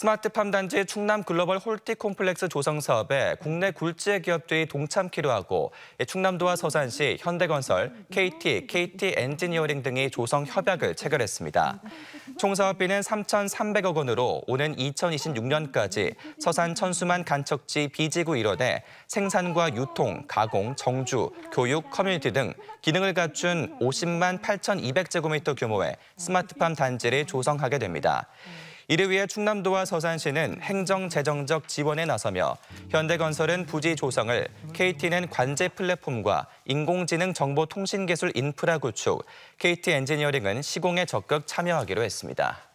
스마트팜 단지 충남 글로벌 홀티 콤플렉스 조성 사업에 국내 굴지의 기업들이 동참키로 하고 충남도와 서산시, 현대건설, KT, KT 엔지니어링 등이 조성 협약을 체결했습니다. 총 사업비는 3,300억 원으로 오는 2026년까지 서산 천수만 간척지 비지구 일원에 생산과 유통, 가공, 정주, 교육, 커뮤니티 등 기능을 갖춘 50만 8,200제곱미터 규모의 스마트팜 단지를 조성하게 됩니다. 이를 위해 충남도와 서산시는 행정재정적 지원에 나서며 현대건설은 부지 조성을, KT는 관제 플랫폼과 인공지능 정보통신기술 인프라 구축, KT 엔지니어링은 시공에 적극 참여하기로 했습니다.